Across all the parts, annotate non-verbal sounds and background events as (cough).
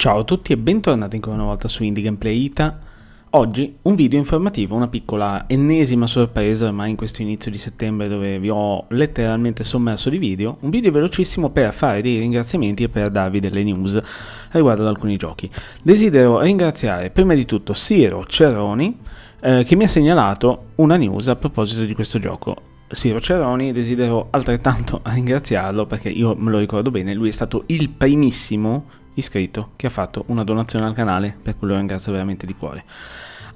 Ciao a tutti e bentornati ancora una volta su Indie Gameplay Ita. Oggi un video informativo, una piccola ennesima sorpresa ormai in questo inizio di settembre dove vi ho letteralmente sommerso di video, un video velocissimo per fare dei ringraziamenti e per darvi delle news riguardo ad alcuni giochi. Desidero ringraziare prima di tutto Siro Cerroni eh, che mi ha segnalato una news a proposito di questo gioco. Siro Cerroni, desidero altrettanto (laughs) ringraziarlo perché io me lo ricordo bene, lui è stato il primissimo iscritto che ha fatto una donazione al canale, per cui lo ringrazio veramente di cuore.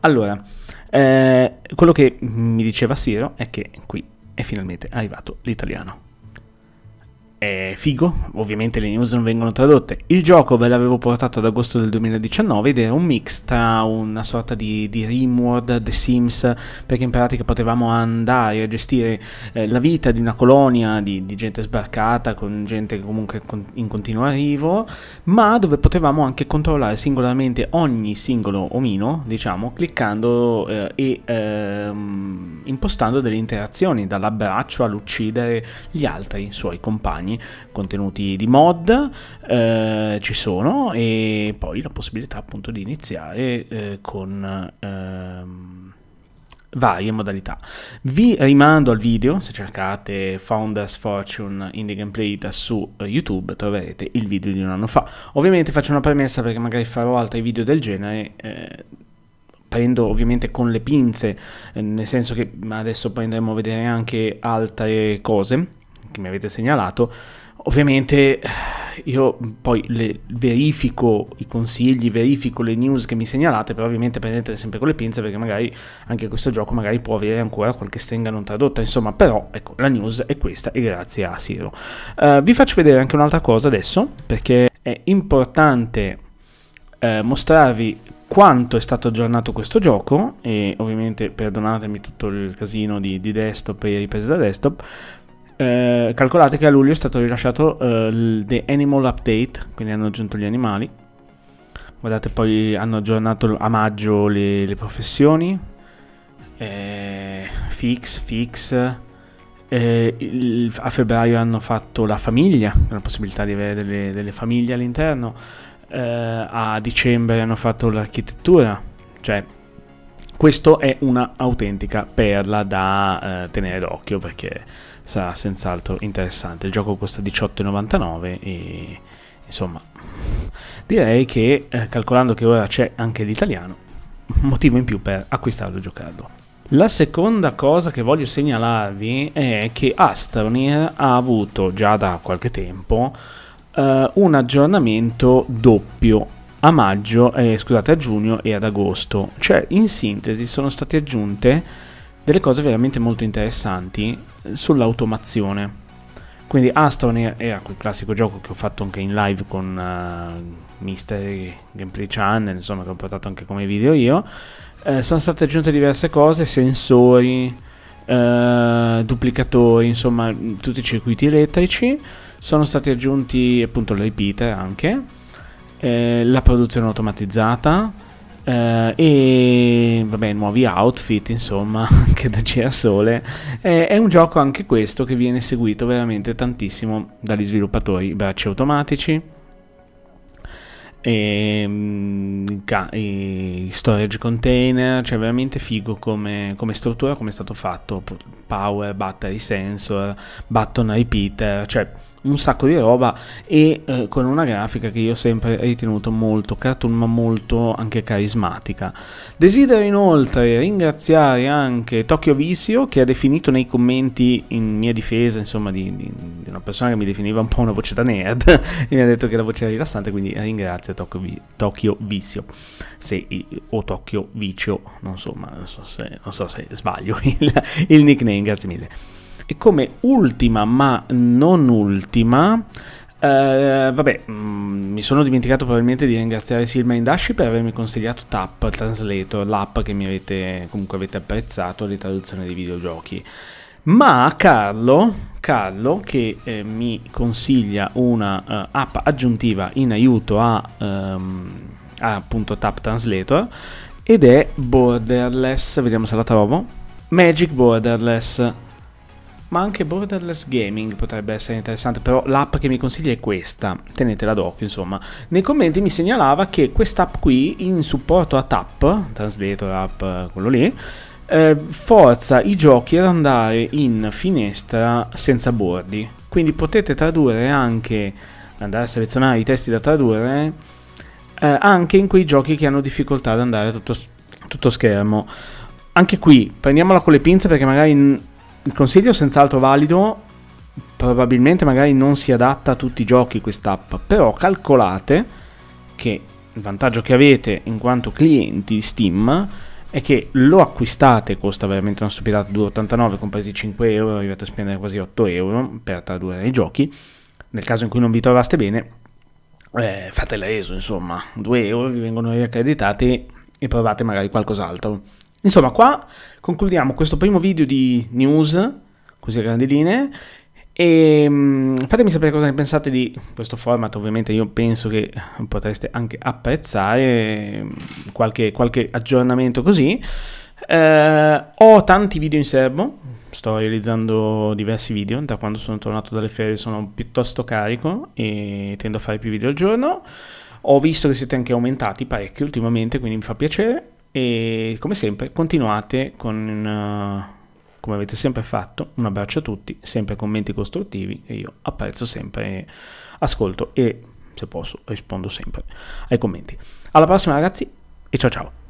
Allora, eh, quello che mi diceva Siro è che qui è finalmente arrivato l'italiano è figo, ovviamente le news non vengono tradotte. Il gioco ve l'avevo portato ad agosto del 2019 ed era un mix tra una sorta di, di Rimworld, The Sims, perché in pratica potevamo andare a gestire eh, la vita di una colonia di, di gente sbarcata, con gente comunque con, in continuo arrivo, ma dove potevamo anche controllare singolarmente ogni singolo omino, diciamo, cliccando eh, e eh, impostando delle interazioni, dall'abbraccio all'uccidere gli altri suoi compagni vari contenuti di mod eh, ci sono e poi la possibilità appunto di iniziare eh, con... Ehm, varie modalità. Vi rimando al video, se cercate Founders Fortune Indie Gameplay su YouTube troverete il video di un anno fa. Ovviamente faccio una premessa perché magari farò altri video del genere. Eh, prendo ovviamente con le pinze, eh, nel senso che adesso poi andremo a vedere anche altre cose che mi avete segnalato, ovviamente io poi le, verifico i consigli, verifico le news che mi segnalate, però ovviamente prendetele sempre con le pinze perché magari anche questo gioco magari può avere ancora qualche stringa non tradotta, insomma, però ecco, la news è questa e grazie a Siro. Uh, vi faccio vedere anche un'altra cosa adesso perché è importante eh, mostrarvi quanto è stato aggiornato questo gioco e ovviamente perdonatemi tutto il casino di, di desktop e riprese da desktop eh, calcolate che a luglio è stato rilasciato eh, The Animal Update, quindi hanno aggiunto gli animali. Guardate, poi hanno aggiornato a maggio le, le professioni. Eh, fix, fix. Eh, il, a febbraio hanno fatto la famiglia, la possibilità di avere delle, delle famiglie all'interno. Eh, a dicembre hanno fatto l'architettura, cioè questo è un'autentica perla da eh, tenere d'occhio perché sarà senz'altro interessante. Il gioco costa 18,99 e insomma direi che eh, calcolando che ora c'è anche l'italiano, motivo in più per acquistarlo e giocarlo. La seconda cosa che voglio segnalarvi è che Astronir ha avuto già da qualche tempo eh, un aggiornamento doppio a maggio, eh, scusate, a giugno e ad agosto. Cioè, in sintesi, sono state aggiunte delle cose veramente molto interessanti eh, sull'automazione. Quindi Aston era quel classico gioco che ho fatto anche in live con uh, eh, Mystery Gameplay Channel, insomma, che ho portato anche come video io. Eh, sono state aggiunte diverse cose, sensori, Uh, duplicatori, insomma tutti i circuiti elettrici, sono stati aggiunti appunto le repeater anche eh, la produzione automatizzata eh, e vabbè, nuovi outfit, insomma, (laughs) anche da girasole. Eh, è un gioco anche questo che viene seguito veramente tantissimo dagli sviluppatori, bracci automatici e, ehm, e, storage container, cioè veramente figo come, come struttura, come è stato fatto, power, battery sensor, button repeater, cioè un sacco di roba e eh, con una grafica che io ho sempre ritenuto molto cartoon ma molto anche carismatica. Desidero inoltre ringraziare anche Tokyo Visio che ha definito nei commenti in mia difesa, insomma di, di una persona che mi definiva un po' una voce da nerd (laughs) e mi ha detto che la voce era rilassante, quindi ringrazio Tokyo, Vi- Tokyo Vizio. Se, o Tokyo Vicio, non so, non so, se, non so se, sbaglio (laughs) il, il nickname, grazie mille. E come ultima, ma non ultima, Uh, vabbè, mh, mm, mi sono dimenticato probabilmente di ringraziare Silma Indashi per avermi consigliato Tap Translator, l'app che mi avete comunque avete apprezzato di traduzione dei videogiochi ma Carlo, Carlo che eh, mi consiglia una uh, app aggiuntiva in aiuto a, um, a appunto Tap Translator ed è Borderless, vediamo se la trovo, Magic Borderless, ma anche Borderless Gaming potrebbe essere interessante, però l'app che mi consiglia è questa, tenetela d'occhio insomma. Nei commenti mi segnalava che quest'app qui in supporto a Tap, Translator app, eh, quello lì, eh, forza i giochi ad andare in finestra senza bordi. Quindi potete tradurre anche, andare a selezionare i testi da tradurre, eh, anche in quei giochi che hanno difficoltà ad andare tutto, tutto schermo. Anche qui, prendiamola con le pinze perché magari il consiglio è senz'altro valido, probabilmente magari non si adatta a tutti i giochi quest'app, però calcolate che il vantaggio che avete in quanto clienti Steam è che lo acquistate, costa veramente una stupidata 2,89, compresi 5 euro, arrivate a spendere quasi 8 euro per tradurre nei giochi. Nel caso in cui non vi trovaste bene, eh, fatele reso, insomma, 2 euro vi vengono riaccreditati e provate magari qualcos'altro. Insomma, qua concludiamo questo primo video di news, così a grandi linee, e ehm, fatemi sapere cosa ne pensate di questo format, ovviamente io penso che potreste anche apprezzare ehm, qualche, qualche aggiornamento così. Eh, ho tanti video in serbo, sto realizzando diversi video, da quando sono tornato dalle ferie sono piuttosto carico e tendo a fare più video al giorno. Ho visto che siete anche aumentati parecchio ultimamente, quindi mi fa piacere e come sempre continuate con... Uh, come avete sempre fatto. Un abbraccio a tutti, sempre commenti costruttivi e io apprezzo sempre, ascolto e se posso rispondo sempre ai commenti. Alla prossima ragazzi e ciao ciao!